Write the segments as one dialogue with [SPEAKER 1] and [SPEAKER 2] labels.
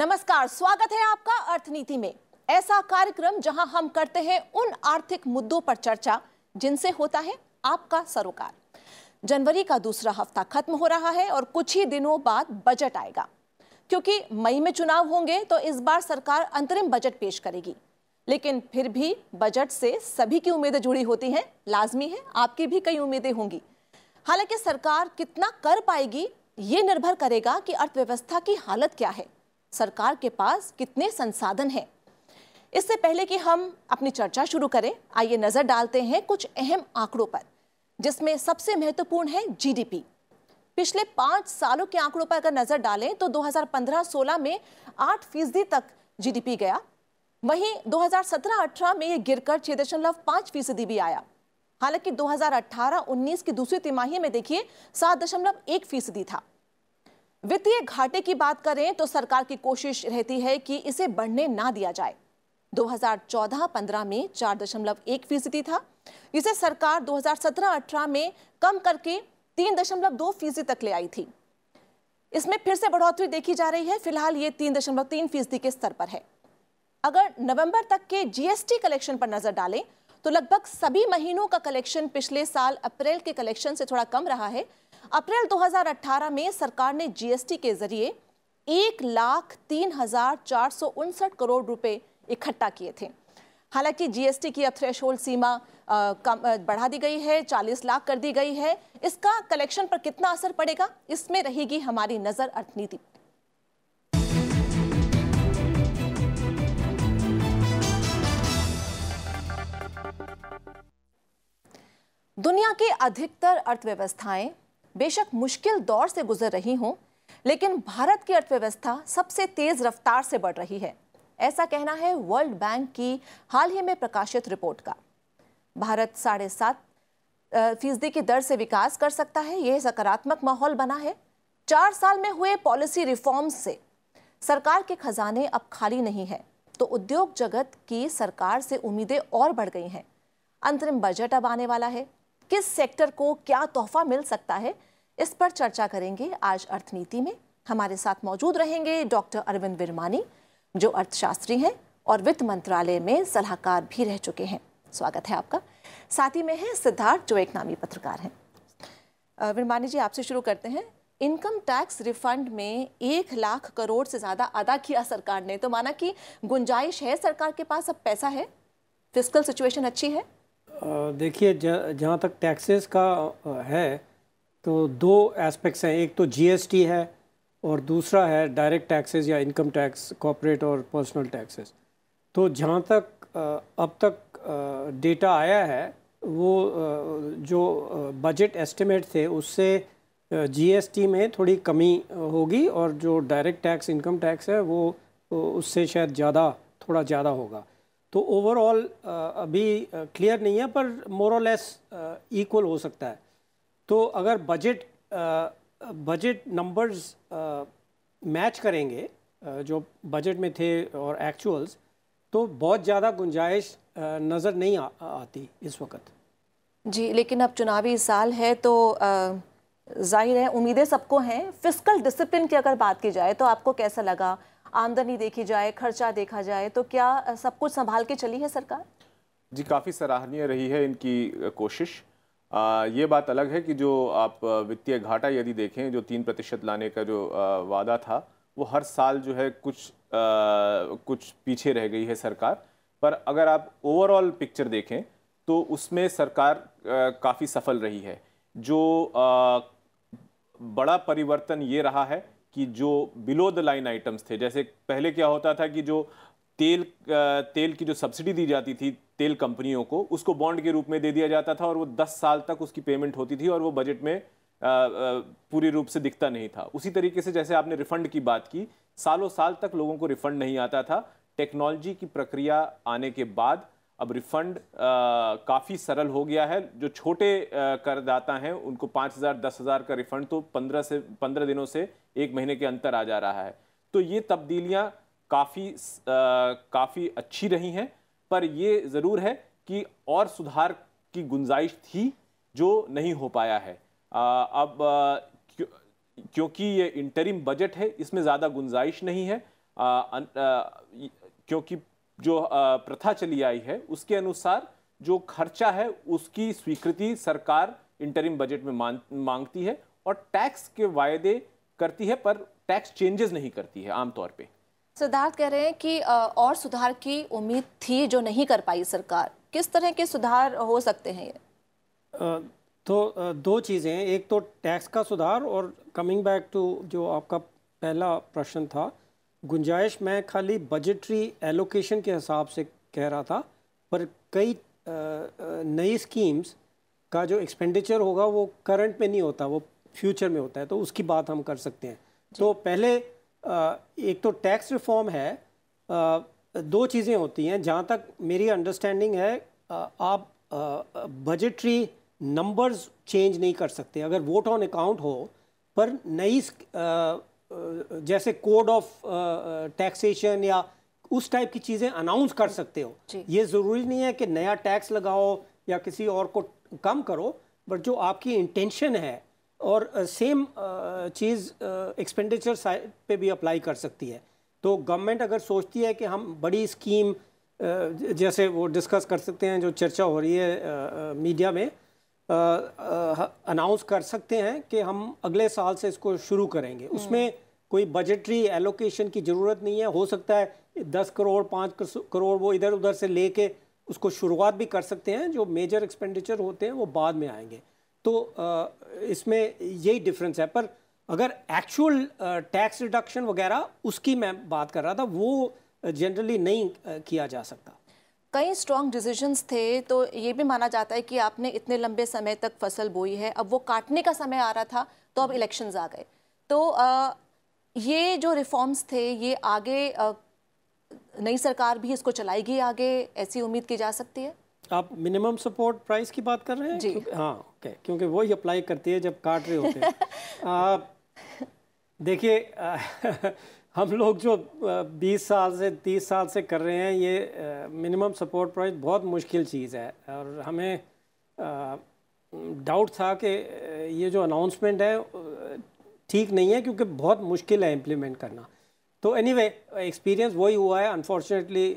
[SPEAKER 1] नमस्कार स्वागत है आपका अर्थनीति में ऐसा कार्यक्रम जहां हम करते हैं उन आर्थिक मुद्दों पर चर्चा जिनसे होता है आपका सरोकार जनवरी का दूसरा हफ्ता खत्म हो रहा है और कुछ ही दिनों बाद बजट आएगा क्योंकि मई में चुनाव होंगे तो इस बार सरकार अंतरिम बजट पेश करेगी लेकिन फिर भी बजट से सभी की उम्मीदें जुड़ी होती हैं लाजमी है आपकी भी कई उम्मीदें होंगी हालांकि सरकार कितना कर पाएगी ये निर्भर करेगा कि अर्थव्यवस्था की हालत क्या है सरकार के पास कितने संसाधन हैं इससे पहले कि हम अपनी चर्चा शुरू करें आइए नज़र डालते हैं कुछ अहम आंकड़ों पर जिसमें सबसे महत्वपूर्ण है जीडीपी पिछले पांच सालों के आंकड़ों पर अगर नज़र डालें तो 2015-16 में 8 फीसदी तक जीडीपी गया वहीं 2017-18 में यह गिरकर छह दशमलव पांच फीसदी भी आया हालांकि 2018-19 की दूसरी तिमाही में देखिए सात दशमलव एक फीसदी था वित्तीय घाटे की बात करें तो सरकार की कोशिश रहती है कि इसे बढ़ने ना दिया जाए 2014-15 में 4.1 फीसदी था इसे सरकार 2017-18 में कम करके 3.2 फीसदी तक ले आई थी इसमें फिर से बढ़ोतरी देखी जा रही है फिलहाल ये 3.3 फीसदी के स्तर पर है अगर नवंबर तक के जीएसटी कलेक्शन पर नजर डालें तो लगभग सभी महीनों का कलेक्शन पिछले साल अप्रैल के कलेक्शन से थोड़ा कम रहा है अप्रैल 2018 में सरकार ने जीएसटी के जरिए एक लाख तीन हजार चार सौ उनसठ करोड़ रुपए इकट्ठा किए थे हालांकि जीएसटी की अब थ्रेश सीमा आ, कम बढ़ा दी गई है 40 लाख कर दी गई है इसका कलेक्शन पर कितना असर पड़ेगा इसमें रहेगी हमारी नजर अर्थनीति दुनिया की अधिकतर अर्थव्यवस्थाएं बेशक मुश्किल दौर से गुजर रही हूँ लेकिन भारत की अर्थव्यवस्था सबसे तेज रफ्तार से बढ़ रही है ऐसा कहना है वर्ल्ड बैंक की हाल ही में प्रकाशित रिपोर्ट का भारत साढ़े सात फीसदी की दर से विकास कर सकता है यह सकारात्मक माहौल बना है चार साल में हुए पॉलिसी रिफॉर्म्स से सरकार के खजाने अब खाली नहीं है तो उद्योग जगत की सरकार से उम्मीदें और बढ़ गई हैं अंतरिम बजट अब आने वाला है किस सेक्टर को क्या तोहफा मिल सकता है इस पर चर्चा करेंगे आज अर्थनीति में हमारे साथ मौजूद रहेंगे डॉक्टर अरविंद बिरमानी जो अर्थशास्त्री हैं और वित्त मंत्रालय में सलाहकार भी रह चुके हैं स्वागत है आपका साथ ही में है सिद्धार्थ जो एक नामी पत्रकार हैं बिरमानी जी आपसे शुरू करते हैं इनकम टैक्स रिफंड में एक लाख करोड़ से ज़्यादा अदा किया सरकार ने तो माना कि गुंजाइश है सरकार के पास अब पैसा है फिजिकल सिचुएशन अच्छी है
[SPEAKER 2] देखिए जहाँ तक टैक्सेस का है तो दो एस्पेक्ट्स हैं एक तो जीएसटी है और दूसरा है डायरेक्ट टैक्सेस या इनकम टैक्स कॉपरेट और पर्सनल टैक्सेस तो जहाँ तक अब तक डेटा आया है वो जो बजट एस्टिमेट थे उससे जीएसटी में थोड़ी कमी होगी और जो डायरेक्ट टैक्स इनकम टैक्स है वो उससे शायद ज़्यादा थोड़ा ज़्यादा होगा तो ओवरऑल अभी क्लियर नहीं है पर मोर लेस इक्वल हो सकता है तो अगर बजट बजट नंबर्स मैच करेंगे जो बजट में थे और एक्चुअल्स तो बहुत ज़्यादा गुंजाइश नज़र नहीं आ, आती इस वक्त
[SPEAKER 1] जी लेकिन अब चुनावी साल है तो जाहिर है उम्मीदें सबको हैं फिजिकल डिसिप्लिन की अगर बात की जाए तो आपको कैसा लगा आमदनी देखी जाए खर्चा देखा जाए तो क्या सब कुछ संभाल के चली है सरकार
[SPEAKER 3] जी काफ़ी सराहनीय रही है इनकी कोशिश आ, ये बात अलग है कि जो आप वित्तीय घाटा यदि देखें जो तीन प्रतिशत लाने का जो वादा था वो हर साल जो है कुछ आ, कुछ पीछे रह गई है सरकार पर अगर आप ओवरऑल पिक्चर देखें तो उसमें सरकार काफ़ी सफल रही है जो आ, बड़ा परिवर्तन ये रहा है कि जो बिलो द लाइन आइटम्स थे जैसे पहले क्या होता था कि जो तेल तेल की जो सब्सिडी दी जाती थी तेल कंपनियों को उसको बॉन्ड के रूप में दे दिया जाता था और वो 10 साल तक उसकी पेमेंट होती थी और वो बजट में पूरी रूप से दिखता नहीं था उसी तरीके से जैसे आपने रिफंड की बात की सालों साल तक लोगों को रिफंड नहीं आता था टेक्नोलॉजी की प्रक्रिया आने के बाद अब रिफंड काफ़ी सरल हो गया है जो छोटे करदाता हैं उनको पाँच हज़ार दस हज़ार का रिफंड तो पंद्रह से पंद्रह दिनों से एक महीने के अंतर आ जा रहा है तो ये तब्दीलियाँ काफ़ी काफ़ी अच्छी रही हैं पर ये ज़रूर है कि और सुधार की गुंजाइश थी जो नहीं हो पाया है आ, अब आ, क्यों, क्योंकि ये इंटरिम बजट है इसमें ज़्यादा गुंजाइश नहीं है आ, आ, क्योंकि जो आ, प्रथा चली आई है उसके अनुसार जो खर्चा है उसकी स्वीकृति सरकार इंटरिम बजट में मांग मांगती है और टैक्स के वायदे करती है पर टैक्स चेंजेस नहीं करती है आमतौर पर
[SPEAKER 1] सिद्धार्थ कह रहे हैं कि और सुधार की उम्मीद थी जो नहीं कर पाई सरकार किस तरह के सुधार हो सकते हैं
[SPEAKER 2] ये तो दो चीज़ें एक तो टैक्स का सुधार और कमिंग बैक टू जो आपका पहला प्रश्न था गुंजाइश मैं खाली बजटरी एलोकेशन के हिसाब से कह रहा था पर कई नई स्कीम्स का जो एक्सपेंडिचर होगा वो करंट में नहीं होता वो फ्यूचर में होता है तो उसकी बात हम कर सकते हैं तो पहले एक तो टैक्स रिफॉर्म है दो चीज़ें होती हैं जहाँ तक मेरी अंडरस्टैंडिंग है आप बजटरी नंबर्स चेंज नहीं कर सकते अगर वोट ऑन अकाउंट हो पर नई जैसे कोड ऑफ टैक्सेशन या उस टाइप की चीज़ें अनाउंस कर सकते हो ये ज़रूरी नहीं है कि नया टैक्स लगाओ या किसी और को कम करो बट जो आपकी इंटेंशन है और सेम चीज़ एक्सपेंडिचर साइड पे भी अप्लाई कर सकती है तो गवर्नमेंट अगर सोचती है कि हम बड़ी स्कीम जैसे वो डिस्कस कर सकते हैं जो चर्चा हो रही है मीडिया में अनाउंस कर सकते हैं कि हम अगले साल से इसको शुरू करेंगे हम्म। उसमें कोई बजटरी एलोकेशन की ज़रूरत नहीं है हो सकता है दस करोड़ पाँच करोड़ वो इधर उधर से ले उसको शुरुआत भी कर सकते हैं जो मेजर एक्सपेंडिचर होते हैं वो बाद में आएंगे तो इसमें यही डिफरेंस है पर अगर एक्चुअल टैक्स रिडक्शन वगैरह उसकी मैं बात कर रहा था वो जनरली नहीं किया
[SPEAKER 1] जा सकता कई स्ट्रॉन्ग डिसीजंस थे तो ये भी माना जाता है कि आपने इतने लंबे समय तक फसल बोई है अब वो काटने का समय आ रहा था तो अब इलेक्शंस आ गए तो आ, ये जो रिफॉर्म्स थे ये आगे नई सरकार भी इसको चलाएगी आगे ऐसी उम्मीद की जा सकती है
[SPEAKER 2] आप मिनिमम सपोर्ट प्राइस की बात कर रहे हैं जी हाँ okay, क्योंकि वो ही अप्लाई करती है जब काट रहे होते हैं देखिए हम लोग जो 20 साल से 30 साल से कर रहे हैं ये मिनिमम सपोर्ट प्राइस बहुत मुश्किल चीज़ है और हमें डाउट था कि ये जो अनाउंसमेंट है ठीक नहीं है क्योंकि बहुत मुश्किल है इम्प्लीमेंट करना तो एनी वे एक्सपीरियंस वही हुआ है अनफॉर्चुनेटली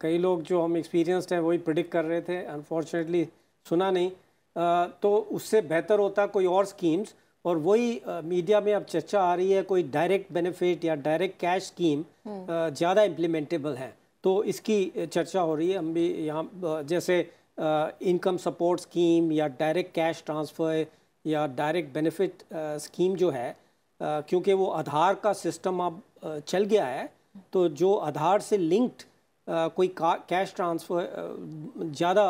[SPEAKER 2] कई लोग जो हम एक्सपीरियंसड हैं वही प्रिडिक्ट कर रहे थे अनफॉर्चुनेटली सुना नहीं तो उससे बेहतर होता कोई और स्कीम्स और वही मीडिया में अब चर्चा आ रही है कोई डायरेक्ट बेनिफिट या डायरेक्ट कैश स्कीम ज़्यादा इम्प्लीमेंटेबल है तो इसकी चर्चा हो रही है हम भी यहाँ जैसे इनकम सपोर्ट स्कीम या डायरेक्ट कैश ट्रांसफ़र या डायरेक्ट बेनिफिट स्कीम जो है क्योंकि वो आधार का सिस्टम अब चल गया है तो जो आधार से लिंक्ड कोई कैश ट्रांसफ़र ज़्यादा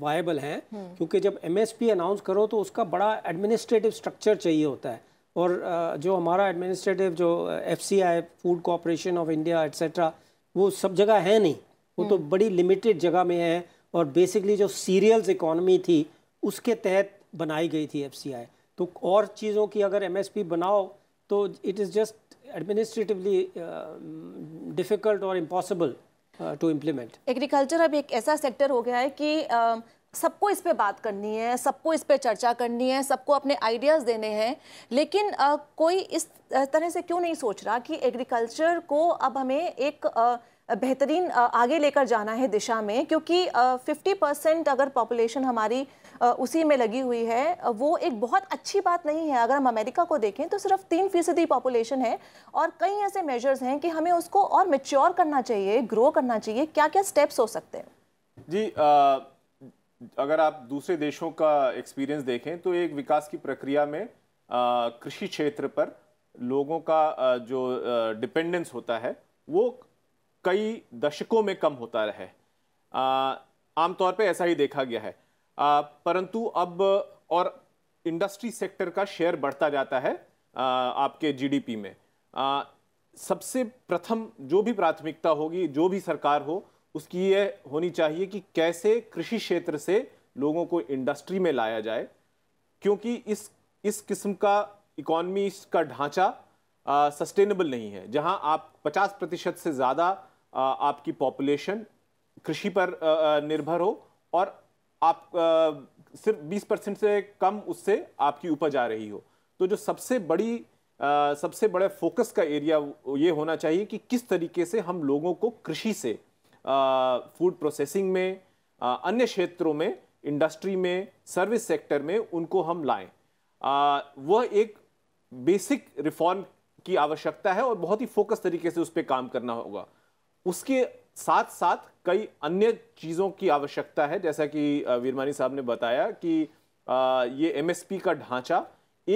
[SPEAKER 2] वायबल हैं हम्म। क्योंकि जब एमएसपी अनाउंस करो तो उसका बड़ा एडमिनिस्ट्रेटिव स्ट्रक्चर चाहिए होता है और जो हमारा एडमिनिस्ट्रेटिव जो FCI food corporation of India et cetera वो सब जगह है नहीं वो तो हम्म। बड़ी लिमिटेड जगह में है और बेसिकली जो सीरियल्स इकोनमी थी उसके तहत बनाई गई थी एफ तो और चीज़ों की अगर एम बनाओ तो it is just administratively difficult और इम्पॉसिबल टू इम्प्लीमेंट
[SPEAKER 1] एग्रीकल्चर अब एक ऐसा सेक्टर हो गया है कि um, सबको इस पर बात करनी है सबको इस पर चर्चा करनी है सबको अपने आइडियाज़ देने हैं लेकिन uh, कोई इस uh, तरह से क्यों नहीं सोच रहा कि एग्रीकल्चर को अब हमें एक आ, uh, बेहतरीन आगे लेकर जाना है दिशा में क्योंकि 50 परसेंट अगर पॉपुलेशन हमारी उसी में लगी हुई है वो एक बहुत अच्छी बात नहीं है अगर हम अमेरिका को देखें तो सिर्फ तीन फीसदी पॉपुलेशन है और कई ऐसे मेजर्स हैं कि हमें उसको और मेच्योर करना चाहिए ग्रो करना चाहिए क्या क्या स्टेप्स हो सकते हैं
[SPEAKER 3] जी आ, अगर आप दूसरे देशों का एक्सपीरियंस देखें तो एक विकास की प्रक्रिया में कृषि क्षेत्र पर लोगों का जो डिपेंडेंस होता है वो कई दशकों में कम होता रहे आमतौर पे ऐसा ही देखा गया है परंतु अब और इंडस्ट्री सेक्टर का शेयर बढ़ता जाता है आ, आपके जीडीपी में आ, सबसे प्रथम जो भी प्राथमिकता होगी जो भी सरकार हो उसकी ये होनी चाहिए कि कैसे कृषि क्षेत्र से लोगों को इंडस्ट्री में लाया जाए क्योंकि इस इस किस्म का इकोनमी का ढांचा सस्टेनेबल नहीं है जहां आप 50 प्रतिशत से ज़्यादा आपकी पॉपुलेशन कृषि पर निर्भर हो और आप सिर्फ 20 परसेंट से कम उससे आपकी उपज आ रही हो तो जो सबसे बड़ी सबसे बड़े फोकस का एरिया ये होना चाहिए कि किस तरीके से हम लोगों को कृषि से फूड प्रोसेसिंग में अन्य क्षेत्रों में इंडस्ट्री में सर्विस सेक्टर में उनको हम लाएं वह एक बेसिक रिफॉर्म की आवश्यकता है और बहुत ही फोकस तरीके से उस पर काम करना होगा उसके साथ साथ कई अन्य चीज़ों की आवश्यकता है जैसा कि वीरमानी साहब ने बताया कि ये एमएसपी का ढांचा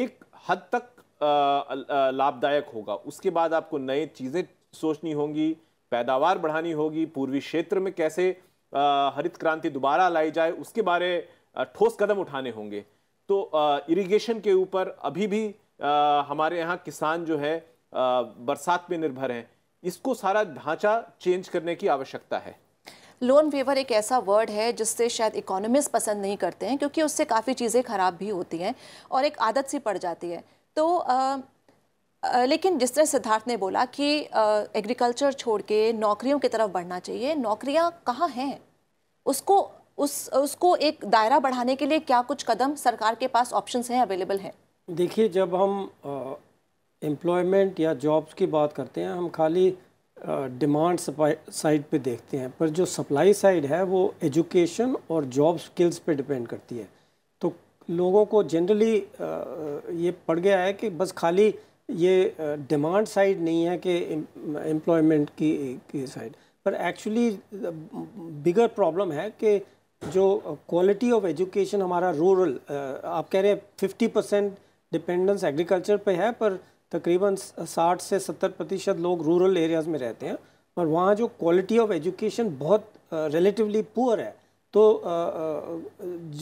[SPEAKER 3] एक हद तक लाभदायक होगा उसके बाद आपको नए चीज़ें सोचनी होंगी पैदावार बढ़ानी होगी पूर्वी क्षेत्र में कैसे हरित क्रांति दोबारा लाई जाए उसके बारे ठोस कदम उठाने होंगे तो इरिगेशन के ऊपर अभी भी हमारे यहाँ किसान जो है बरसात पे निर्भर हैं इसको सारा ढांचा चेंज करने की आवश्यकता है
[SPEAKER 1] लोन वेवर एक ऐसा वर्ड है जिससे शायद इकोनॉमिस्ट पसंद नहीं करते हैं क्योंकि उससे काफ़ी चीज़ें ख़राब भी होती हैं और एक आदत सी पड़ जाती है तो आ, आ, लेकिन जिस तरह सिद्धार्थ ने बोला कि एग्रीकल्चर छोड़ के नौकरियों की तरफ बढ़ना चाहिए नौकरियां कहाँ हैं उसको उस उसको एक दायरा बढ़ाने के लिए क्या कुछ कदम सरकार के पास ऑप्शंस हैं अवेलेबल हैं
[SPEAKER 2] देखिए जब हम एम्प्लॉयमेंट या जॉब्स की बात करते हैं हम खाली डिमांड साइड पे देखते हैं पर जो सप्लाई साइड है वो एजुकेशन और जॉब स्किल्स पे डिपेंड करती है तो लोगों को जनरली ये पड़ गया है कि बस खाली ये डिमांड साइड नहीं है कि एम्प्लॉयमेंट की, की साइड पर एक्चुअली बिगर प्रॉब्लम है कि जो क्वालिटी ऑफ एजुकेशन हमारा रूरल आप कह रहे हैं फिफ्टी परसेंट डिपेंडेंस एग्रीकल्चर पे है पर तकरीबन 60 से 70 प्रतिशत लोग रूरल एरियाज़ में रहते हैं और वहाँ जो क्वालिटी ऑफ एजुकेशन बहुत रिलेटिवली पुअर है तो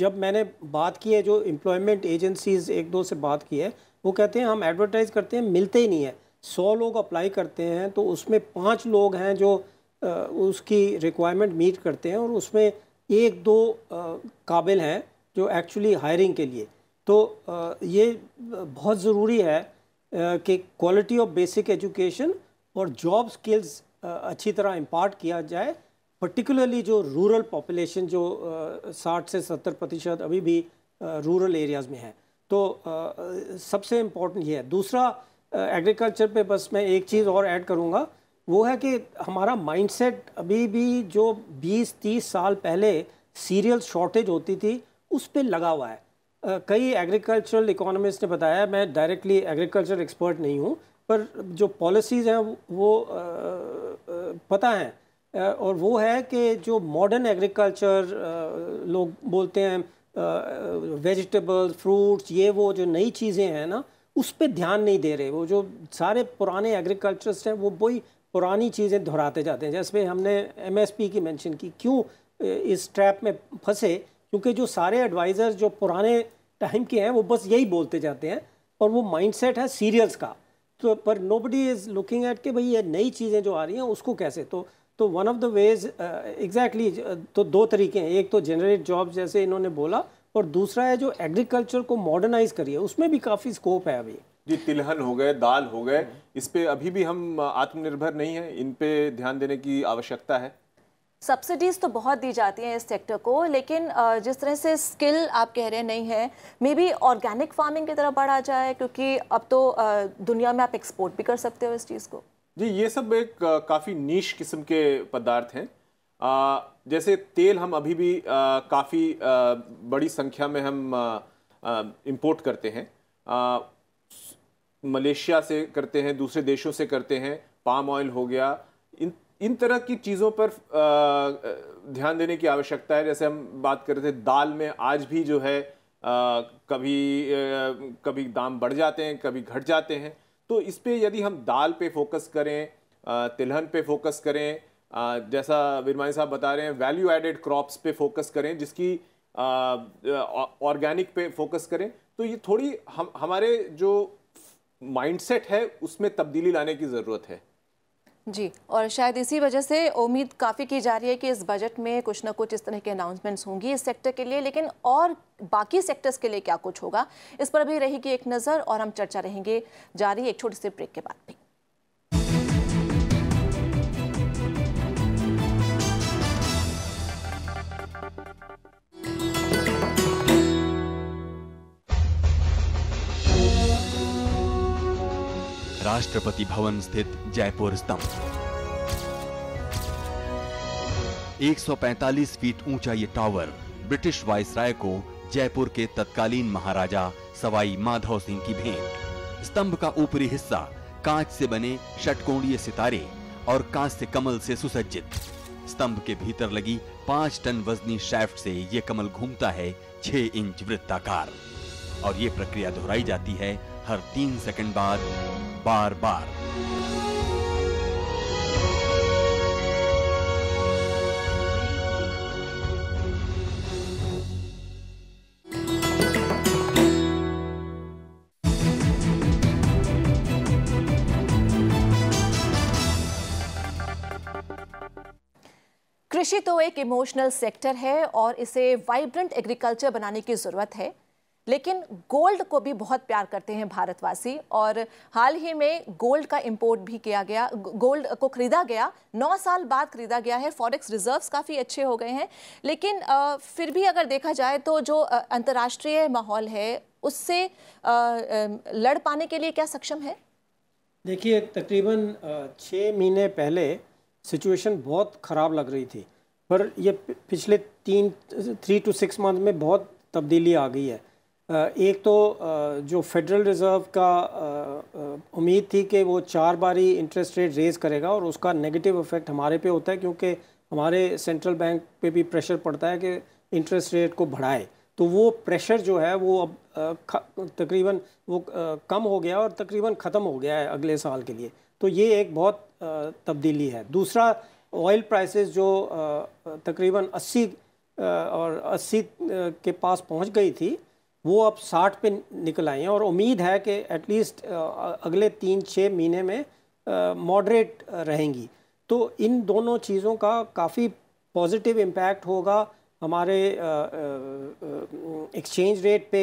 [SPEAKER 2] जब मैंने बात की है जो एम्प्लॉयमेंट एजेंसीज एक दो से बात की है वो कहते हैं हम एडवर्टाइज़ करते हैं मिलते ही नहीं है सौ लोग अप्लाई करते हैं तो उसमें पाँच लोग हैं जो उसकी रिक्वायरमेंट मीट करते हैं और उसमें एक दो काबिल हैं जो एक्चुअली हायरिंग के लिए तो ये बहुत ज़रूरी है कि क्वालिटी ऑफ बेसिक एजुकेशन और जॉब स्किल्स अच्छी तरह इम्पार्ट किया जाए पर्टिकुलरली जो रूरल पॉपुलेशन जो साठ से सत्तर प्रतिशत अभी भी रूरल एरियाज़ में है तो सबसे इम्पोर्टेंट ये है दूसरा एग्रीकल्चर पे बस मैं एक चीज़ और ऐड करूँगा वो है कि हमारा माइंडसेट अभी भी जो 20-30 साल पहले सीरियल शॉर्टेज होती थी उस पर लगा हुआ है कई एग्रीकल्चरल इकोनॉमिस्ट ने बताया मैं डायरेक्टली एग्रीकल्चर एक्सपर्ट नहीं हूँ पर जो पॉलिसीज़ हैं वो आ, पता हैं और वो है कि जो मॉडर्न एग्रीकल्चर लोग बोलते हैं वेजिटेबल फ्रूट्स ये वो जो नई चीज़ें हैं ना उस पर ध्यान नहीं दे रहे वो जो सारे पुराने एग्रीकल्चर्स हैं वो वही पुरानी चीज़ें दोहराते जाते हैं जैसे हमने एमएसपी की मेंशन की क्यों इस ट्रैप में फंसे क्योंकि जो सारे एडवाइज़र जो पुराने टाइम के हैं वो बस यही बोलते जाते हैं और वो माइंडसेट है सीरियल्स का तो पर nobody is looking at कि भाई ये नई चीज़ें जो आ रही हैं उसको कैसे तो तो one of the ways exactly तो दो तरीके हैं एक तो जनरेट जॉब जैसे इन्होंने बोला और दूसरा है जो एग्रीकल्चर को मॉडर्नाइज करिए उसमें भी काफ़ी स्कोप है अभी जी तिलहन हो गए दाल
[SPEAKER 3] हो गए इस पर अभी भी हम आत्मनिर्भर नहीं हैं इन पर ध्यान देने की आवश्यकता है
[SPEAKER 1] सब्सिडीज़ तो बहुत दी जाती हैं इस सेक्टर को लेकिन जिस तरह से स्किल आप कह रहे नहीं है मे बी ऑर्गेनिक फार्मिंग की तरफ बढ़ा जाए क्योंकि अब तो दुनिया में आप एक्सपोर्ट भी कर सकते हो इस चीज़ को
[SPEAKER 3] जी ये सब एक काफ़ी नीच किस्म के पदार्थ हैं जैसे तेल हम अभी भी काफ़ी बड़ी संख्या में हम इम्पोर्ट करते हैं मलेशिया से करते हैं दूसरे देशों से करते हैं पाम ऑयल हो गया इन इन तरह की चीज़ों पर ध्यान देने की आवश्यकता है जैसे हम बात कर रहे थे दाल में आज भी जो है कभी कभी दाम बढ़ जाते हैं कभी घट जाते हैं तो इस पर यदि हम दाल पे फोकस करें तिलहन पे फोकस करें जैसा विरमानी साहब बता रहे हैं वैल्यू एडेड क्रॉप्स पे फोकस करें जिसकी ऑर्गेनिक पे फोकस करें तो ये थोड़ी हम हमारे जो माइंडसेट है उसमें तब्दीली लाने की ज़रूरत है
[SPEAKER 1] जी और शायद इसी वजह से उम्मीद काफ़ी की जा रही है कि इस बजट में कुछ ना कुछ इस तरह के अनाउंसमेंट्स होंगी इस सेक्टर के लिए लेकिन और बाकी सेक्टर्स के लिए क्या कुछ होगा इस पर भी रहेगी एक नज़र और हम चर्चा रहेंगे जारी एक छोटे से ब्रेक के बाद भी
[SPEAKER 3] राष्ट्रपति भवन स्थित जयपुर स्तंभ 145 फीट ऊंचा ये टावर ब्रिटिश वायसराय को जयपुर के तत्कालीन महाराजा सवाई माधव सिंह की भेंट स्तंभ का ऊपरी हिस्सा कांच से बने षटकोणीय सितारे और कांच से कमल से सुसज्जित स्तंभ के भीतर लगी पांच टन वजनी शैफ्ट से यह कमल घूमता है छह इंच वृत्ताकार और ये प्रक्रिया दोहराई जाती है हर तीन सेकंड बाद बार बार
[SPEAKER 1] कृषि तो एक इमोशनल सेक्टर है और इसे वाइब्रेंट एग्रीकल्चर बनाने की ज़रूरत है लेकिन गोल्ड को भी बहुत प्यार करते हैं भारतवासी और हाल ही में गोल्ड का इंपोर्ट भी किया गया गोल्ड को खरीदा गया नौ साल बाद खरीदा गया है फॉरेक्स रिजर्व्स काफ़ी अच्छे हो गए हैं लेकिन फिर भी अगर देखा जाए तो जो अंतर्राष्ट्रीय माहौल है उससे लड़ पाने के लिए क्या सक्षम है
[SPEAKER 2] देखिए तकरीबन छः महीने पहले सिचुएशन बहुत ख़राब लग रही थी पर यह पिछले तीन थ्री टू सिक्स मंथ में बहुत तब्दीली आ गई है एक तो जो फेडरल रिज़र्व का उम्मीद थी कि वो चार बारी इंटरेस्ट रेट रेज़ करेगा और उसका नेगेटिव इफ़ेक्ट हमारे पे होता है क्योंकि हमारे सेंट्रल बैंक पे भी प्रेशर पड़ता है कि इंटरेस्ट रेट को बढ़ाए तो वो प्रेशर जो है वो अब तकरीबन वो कम हो गया और तकरीबन ख़त्म हो गया है अगले साल के लिए तो ये एक बहुत तब्दीली है दूसरा ऑयल प्राइसेस जो तकरीबन 80 और 80 के पास पहुंच गई थी वो अब 60 पे निकल आए हैं और उम्मीद है कि एटलीस्ट अगले तीन छः महीने में मॉडरेट रहेंगी तो इन दोनों चीज़ों का काफ़ी पॉजिटिव इम्पैक्ट होगा हमारे एक्सचेंज रेट पे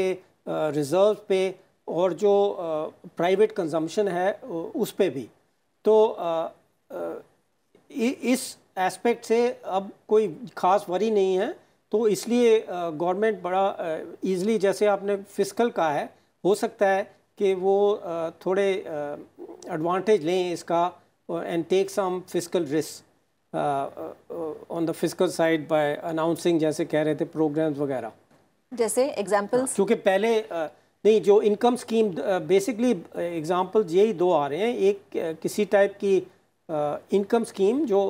[SPEAKER 2] रिज़र्व पे और जो प्राइवेट कंजम्पशन है उस पर भी तो इस एस्पेक्ट से अब कोई ख़ास वरी नहीं है तो इसलिए गवर्नमेंट बड़ा ईजिली जैसे आपने फिजिकल कहा है हो सकता है कि वो थोड़े एडवांटेज लें इसका and take some physical risk on the physical side by announcing जैसे कह रहे थे प्रोग्राम्स वगैरह
[SPEAKER 1] जैसे एग्जाम्पल्स
[SPEAKER 2] हाँ, क्योंकि पहले नहीं जो इनकम स्कीम बेसिकली एग्जांपल्स यही दो आ रहे हैं एक किसी टाइप की इनकम uh, स्कीम जो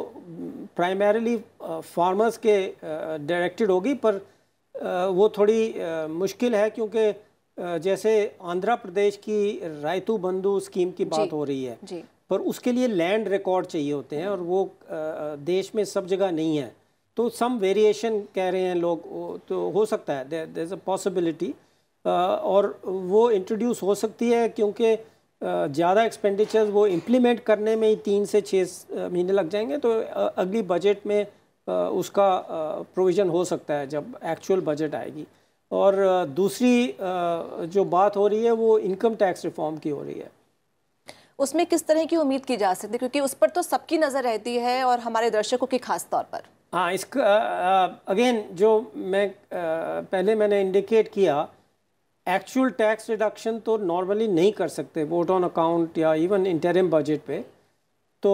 [SPEAKER 2] प्राइमरीली फार्मर्स uh, के डायरेक्टेड uh, होगी पर वो थोड़ी मुश्किल है क्योंकि जैसे आंध्र प्रदेश की रायतू बंधु स्कीम की बात हो रही है पर उसके लिए लैंड रिकॉर्ड चाहिए होते हैं और वो देश में सब जगह नहीं है तो सम वेरिएशन कह रहे हैं लोग तो हो सकता है देर पॉसिबिलिटी और वो इंट्रोड्यूस हो सकती है क्योंकि ज़्यादा एक्सपेंडिचर्स वो इम्प्लीमेंट करने में ही तीन से छः महीने लग जाएंगे तो अगली बजट में उसका प्रोविज़न हो सकता है जब एक्चुअल बजट आएगी और दूसरी जो बात हो रही है वो इनकम टैक्स रिफॉर्म की हो रही है
[SPEAKER 1] उसमें किस तरह की उम्मीद की जा सकती है क्योंकि उस पर तो सबकी नज़र रहती है और हमारे दर्शकों की खास तौर पर
[SPEAKER 2] हाँ इसका अगेन जो मैं आ, पहले मैंने इंडिकेट किया एक्चुअल टैक्स रिडक्शन तो नॉर्मली नहीं कर सकते वोट ऑन अकाउंट या इवन इंटरम बजट पे तो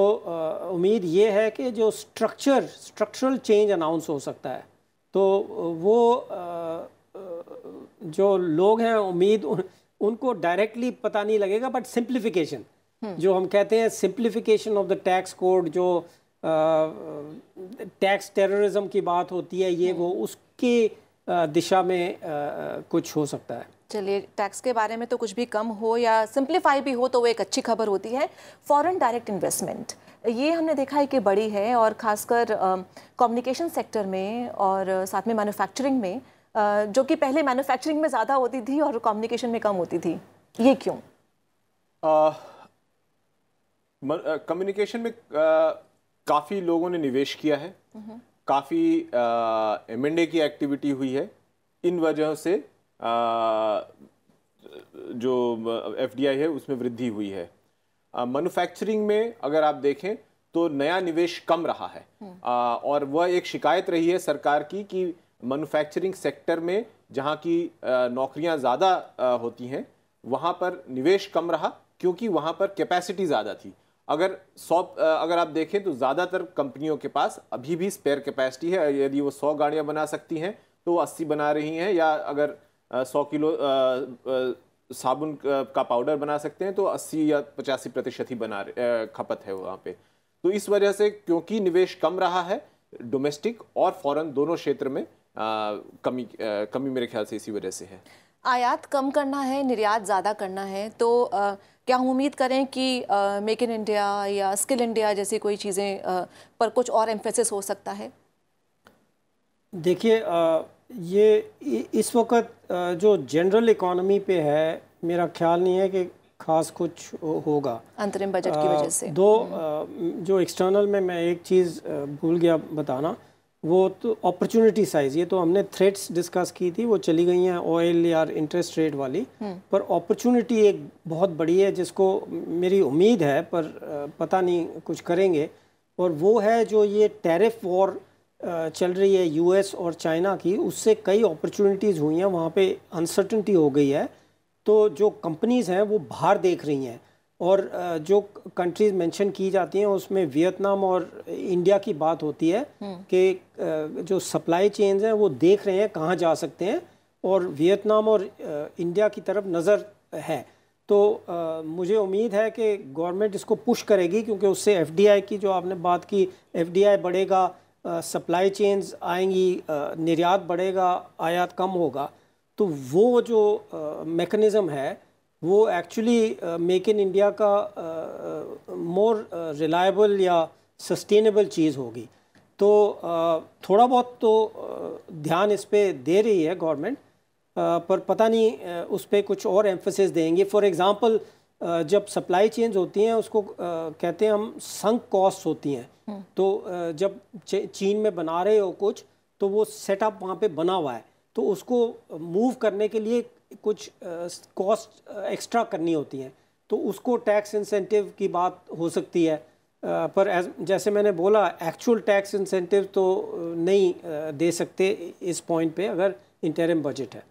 [SPEAKER 2] उम्मीद ये है कि जो स्ट्रक्चर स्ट्रक्चरल चेंज अनाउंस हो सकता है तो वो आ, जो लोग हैं उम्मीद उन, उनको डायरेक्टली पता नहीं लगेगा बट सिंप्लीफिकेशन हम्म। जो हम कहते हैं simplification of the tax code जो टैक्स टेररिज्म की बात होती है ये हम्म। वो उसके दिशा में कुछ हो सकता है
[SPEAKER 1] चलिए टैक्स के बारे में तो कुछ भी कम हो या सिंप्लीफाई भी हो तो वो एक अच्छी खबर होती है फॉरेन डायरेक्ट इन्वेस्टमेंट ये हमने देखा है कि बड़ी है और खासकर कम्युनिकेशन सेक्टर में और साथ में मैन्युफैक्चरिंग में आ, जो कि पहले मैन्युफैक्चरिंग में ज़्यादा होती थी और कम्युनिकेशन में कम होती थी ये क्यों
[SPEAKER 3] कम्युनिकेशन में काफ़ी लोगों ने निवेश किया है हम्म। काफ़ी एम की एक्टिविटी हुई है इन वजहों से जो एफ है उसमें वृद्धि हुई है मैनुफैक्चरिंग में अगर आप देखें तो नया निवेश कम रहा है हम्म। आ, और वह एक शिकायत रही है सरकार की कि मैनुफैक्चरिंग सेक्टर में जहाँ की नौकरियाँ ज़्यादा होती हैं वहाँ पर निवेश कम रहा क्योंकि वहाँ पर कैपेसिटी ज़्यादा थी अगर सौ अगर आप देखें तो ज़्यादातर कंपनियों के पास अभी भी स्पेयर कैपेसिटी है यदि वो सौ गाड़ियाँ बना सकती हैं तो वो अस्सी बना रही हैं या अगर सौ किलो साबुन का पाउडर बना सकते हैं तो अस्सी या पचासी प्रतिशत ही बना खपत है वहाँ पे तो इस वजह से क्योंकि निवेश कम रहा है डोमेस्टिक और फॉरेन दोनों क्षेत्र में आ, कमी आ, कमी मेरे ख्याल से इसी वजह से है
[SPEAKER 1] आयात कम करना है निर्यात ज़्यादा करना है तो आ, क्या हम उम्मीद करें कि मेक इन इंडिया या स्किल इंडिया जैसी कोई चीज़ें पर कुछ और एम्फेसिस हो सकता है
[SPEAKER 2] देखिए ये इस वक्त जो जनरल इकोनॉमी पे है मेरा ख्याल नहीं है कि खास कुछ होगा
[SPEAKER 1] अंतरिम बजट की वजह से
[SPEAKER 2] दो हम्म। जो एक्सटर्नल में मैं एक चीज़ भूल गया बताना वो तो अपॉर्चुनिटी साइज़ ये तो हमने थ्रेट्स डिस्कस की थी वो चली गई हैं ऑयल या इंटरेस्ट रेट वाली हम्म। पर अपॉर्चुनिटी एक बहुत बड़ी है जिसको मेरी उम्मीद है पर पता नहीं कुछ करेंगे और वो है जो ये टैरिफ वॉर चल रही है यूएस और चाइना की उससे कई अपॉर्चुनिटीज़ हुई हैं वहाँ पे अनसर्टनटी हो गई है तो जो कंपनीज़ हैं वो बाहर देख रही हैं और जो कंट्रीज़ मेंशन की जाती हैं उसमें वियतनाम और इंडिया की बात होती है हम्म। कि जो सप्लाई चेन्स हैं वो देख रहे हैं कहाँ जा सकते हैं और वियतनाम और इंडिया की तरफ नज़र है तो आ, मुझे उम्मीद है कि गवर्नमेंट इसको पुश करेगी क्योंकि उससे एफडीआई की जो आपने बात की एफडीआई बढ़ेगा सप्लाई चेंज आएंगी निर्यात बढ़ेगा आयात कम होगा तो वो जो मेकनिज़म है वो एक्चुअली मेक इन इंडिया का मोर रिलायबल या सस्टेनेबल चीज़ होगी तो uh, थोड़ा बहुत तो uh, ध्यान इस पर दे रही है गवर्नमेंट uh, पर पता नहीं उस पर कुछ और एम्फोसिस देंगे फॉर एग्ज़ाम्पल जब सप्लाई चेंज होती हैं उसको कहते हैं हम संक कॉस्ट होती हैं तो जब चीन में बना रहे हो कुछ तो वो सेटअप वहाँ पे बना हुआ है तो उसको मूव करने के लिए कुछ कॉस्ट एक्स्ट्रा करनी होती है तो उसको टैक्स इंसेंटिव की बात हो सकती है पर जैसे मैंने बोला एक्चुअल टैक्स इंसेंटिव तो नहीं दे सकते इस पॉइंट पे अगर इंटरम बजट है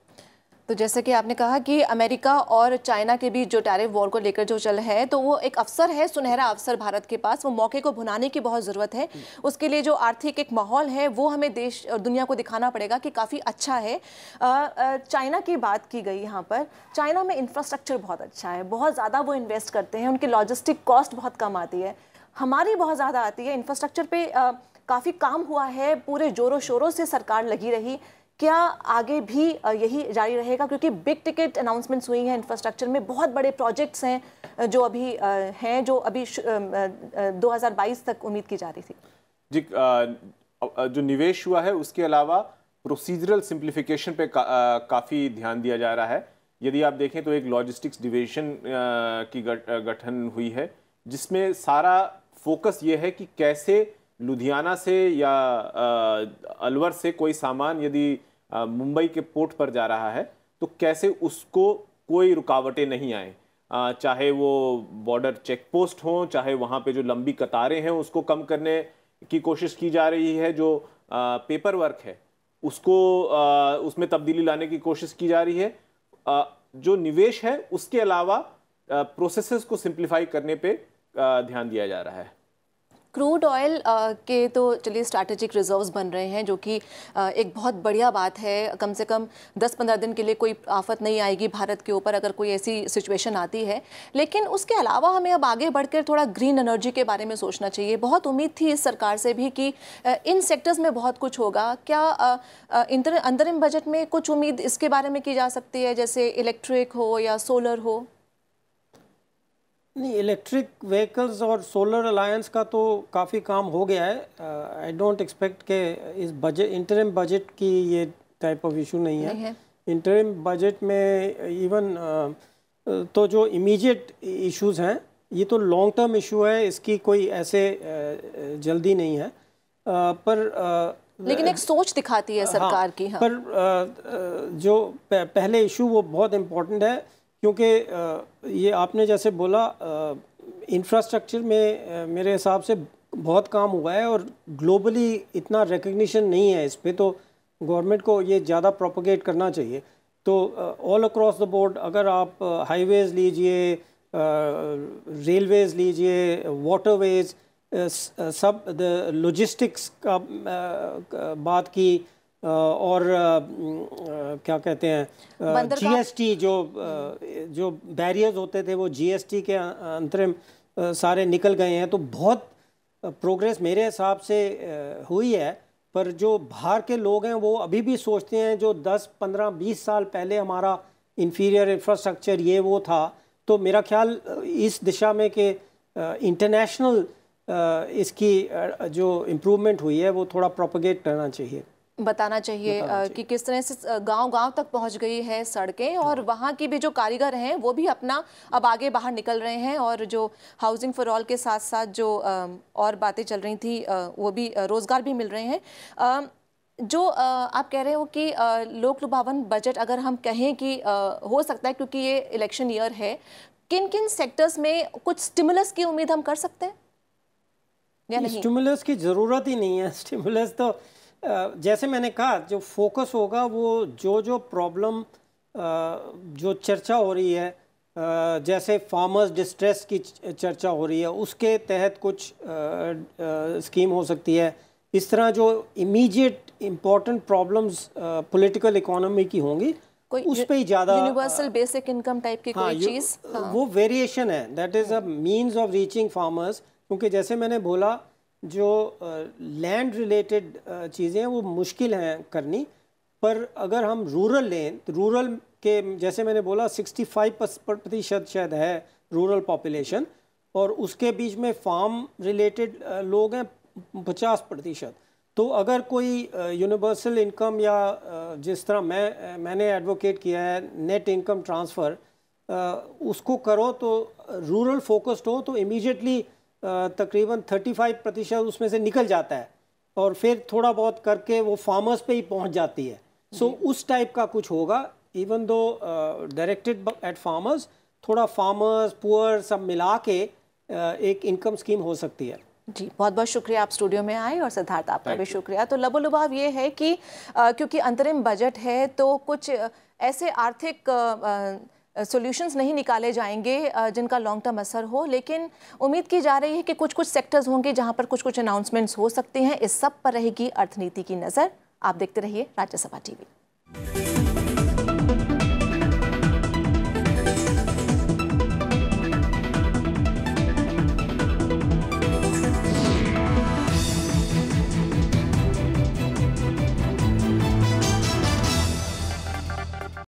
[SPEAKER 1] तो जैसे कि आपने कहा कि अमेरिका और चाइना के बीच जो टैरिफ वॉर को लेकर जो चल है तो वो एक अवसर है सुनहरा अवसर भारत के पास वो मौके को भुनाने की बहुत ज़रूरत है उसके लिए जो आर्थिक एक माहौल है वो हमें देश और दुनिया को दिखाना पड़ेगा कि काफ़ी अच्छा है चाइना की बात की गई यहाँ पर चाइना में इंफ्रास्ट्रक्चर बहुत अच्छा है बहुत ज़्यादा वो इन्वेस्ट करते हैं उनकी लॉजिस्टिक कॉस्ट बहुत कम आती है हमारी बहुत ज़्यादा आती है इंफ्रास्ट्रक्चर पर काफ़ी काम हुआ है पूरे जोरों शोरों से सरकार लगी रही क्या आगे भी यही जारी रहेगा क्योंकि बिग टिकट अनाउंसमेंट्स हुई हैं इंफ्रास्ट्रक्चर में बहुत बड़े प्रोजेक्ट्स हैं जो अभी हैं जो अभी 2022 तक उम्मीद की जा रही थी
[SPEAKER 3] जी जो निवेश हुआ है उसके अलावा प्रोसीजरल सिंप्लीफिकेशन पे का, काफ़ी ध्यान दिया जा रहा है यदि आप देखें तो एक लॉजिस्टिक्स डिवीजन की गठन हुई है जिसमें सारा फोकस ये है कि कैसे लुधियाना से या अलवर से कोई सामान यदि मुंबई के पोर्ट पर जा रहा है तो कैसे उसको कोई रुकावटें नहीं आए चाहे वो बॉर्डर चेक पोस्ट हों चाहे वहाँ पे जो लंबी कतारें हैं उसको कम करने की कोशिश की जा रही है जो पेपर वर्क है उसको उसमें तब्दीली लाने की कोशिश की जा रही है जो निवेश है उसके अलावा प्रोसेसेस को सिंप्लीफाई करने पे ध्यान दिया जा रहा है
[SPEAKER 1] क्रूड ऑयल के तो चलिए स्ट्रैटेजिक रिजर्व्स बन रहे हैं जो कि एक बहुत बढ़िया बात है कम से कम 10-15 दिन के लिए कोई आफत नहीं आएगी भारत के ऊपर अगर कोई ऐसी सिचुएशन आती है लेकिन उसके अलावा हमें अब आगे बढ़कर थोड़ा ग्रीन एनर्जी के बारे में सोचना चाहिए बहुत उम्मीद थी इस सरकार से भी कि इन सेक्टर्स में बहुत कुछ होगा क्या अंतरिम बजट में कुछ उम्मीद इसके बारे में की जा सकती है जैसे इलेक्ट्रिक हो या सोलर हो
[SPEAKER 2] नहीं इलेक्ट्रिक व्हीकल्स और सोलर अलायंस का तो काफ़ी काम हो गया है आई डोंट एक्सपेक्ट के इस बजट इंटरम बजट की ये टाइप ऑफ इशू नहीं है इंटरम बजट में इवन uh, तो जो इमीडिएट इश्यूज हैं ये तो लॉन्ग टर्म इशू है इसकी कोई ऐसे uh, जल्दी नहीं है uh, पर uh, लेकिन एक
[SPEAKER 1] सोच दिखाती है हाँ, सरकार हाँ, की हाँ। पर
[SPEAKER 2] uh, uh, जो पहले इशू वो बहुत इम्पोर्टेंट है क्योंकि ये आपने जैसे बोला इंफ्रास्ट्रक्चर में मेरे हिसाब से बहुत काम हुआ है और ग्लोबली इतना रिकग्निशन नहीं है इस पर तो गवर्नमेंट को ये ज़्यादा प्रोपोगेट करना चाहिए तो ऑल अक्रॉस द बोर्ड अगर आप हाईवेज़ लीजिए रेलवेज़ लीजिए वाटरवेज़ सब लॉजिस्टिक्स का बात की और क्या कहते हैं जीएसटी जो जो बैरियर्स होते थे वो जीएसटी के अंतरिम सारे निकल गए हैं तो बहुत प्रोग्रेस मेरे हिसाब से हुई है पर जो बाहर के लोग हैं वो अभी भी सोचते हैं जो 10, 15, 20 साल पहले हमारा इन्फीरियर इंफ्रास्ट्रक्चर ये वो था तो मेरा ख्याल इस दिशा में कि इंटरनेशनल इसकी जो इम्प्रूवमेंट हुई है वो थोड़ा प्रोपोगेट करना चाहिए
[SPEAKER 1] बताना चाहिए, बताना चाहिए कि किस तरह से गांव गांव तक पहुंच गई है सड़कें और हाँ। वहां की भी जो कारीगर हैं वो भी अपना अब आगे बाहर निकल रहे हैं और जो हाउसिंग फॉर ऑल के साथ साथ जो और बातें चल रही थी वो भी रोज़गार भी मिल रहे हैं जो आप कह रहे हो कि लोक लुभावन बजट अगर हम कहें कि हो सकता है क्योंकि ये इलेक्शन ईयर है किन किन सेक्टर्स में कुछ स्टिमुलस की उम्मीद हम कर सकते हैं या नहीं
[SPEAKER 2] स्टिमुलस की ज़रूरत ही नहीं है स्टिमुलस तो जैसे मैंने कहा जो फोकस होगा वो जो जो प्रॉब्लम जो चर्चा हो रही है जैसे फार्मर्स डिस्ट्रेस की चर्चा हो रही है उसके तहत कुछ स्कीम हो सकती है इस तरह जो immediate important problems political economy की होंगी कोई उस पर ही ज़्यादा यूनिवर्सल
[SPEAKER 1] बेसिक इनकम टाइप की हाँ, कोई चीज़ हाँ। वो
[SPEAKER 2] वेरिएशन है that is a means of reaching farmers क्योंकि जैसे मैंने बोला जो लैंड रिलेटेड चीज़ें हैं वो मुश्किल हैं करनी पर अगर हम रूरल लें तो रूरल के जैसे मैंने बोला 65 प्रतिशत शायद है रूरल पॉपुलेशन और उसके बीच में फार्म रिलेटेड लोग हैं 50 प्रतिशत तो अगर कोई यूनिवर्सल इनकम या जिस तरह मैं मैंने एडवोकेट किया है नेट इनकम ट्रांसफ़र उसको करो तो रूरल फोकस्ड हो तो इमीडिएटली तकरीबन 35 प्रतिशत उसमें से निकल जाता है और फिर थोड़ा बहुत करके वो फार्मर्स पे ही पहुंच जाती है सो so, उस टाइप का कुछ होगा even though directed at farmers थोड़ा फार्मर्स पुअर सब मिला के uh, एक इनकम स्कीम हो सकती है
[SPEAKER 1] जी बहुत बहुत शुक्रिया आप स्टूडियो में आए और सिद्धार्थ आपका भी शुक्रिया तो लबोलुभाव ये है कि आ, क्योंकि अंतरिम बजट है तो कुछ ऐसे आर्थिक आ, आ, सॉल्यूशंस नहीं निकाले जाएंगे जिनका लॉन्ग टर्म असर हो लेकिन उम्मीद की जा रही है कि कुछ कुछ सेक्टर्स होंगे जहां पर कुछ कुछ अनाउंसमेंट्स हो सकते हैं इस सब पर रहेगी अर्थनीति की नज़र आप देखते रहिए राज्यसभा टीवी